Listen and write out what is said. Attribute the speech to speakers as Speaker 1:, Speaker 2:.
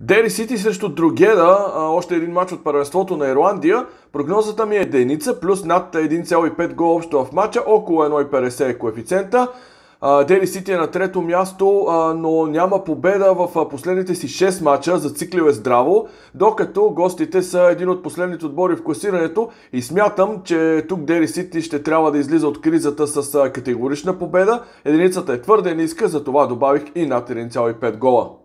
Speaker 1: Дери Сити срещу Другеда, още един матч от първенството на Ирландия. Прогнозата ми е единица, плюс над 1,5 гола общо в матча, около 1,50 е коефициента. Дели Сити е на трето място, но няма победа в последните си 6 мача, за е здраво, докато гостите са един от последните отбори в класирането и смятам, че тук Дели Сити ще трябва да излиза от кризата с категорична победа. Единицата е твърде ниска, затова добавих и над 1,5 гола.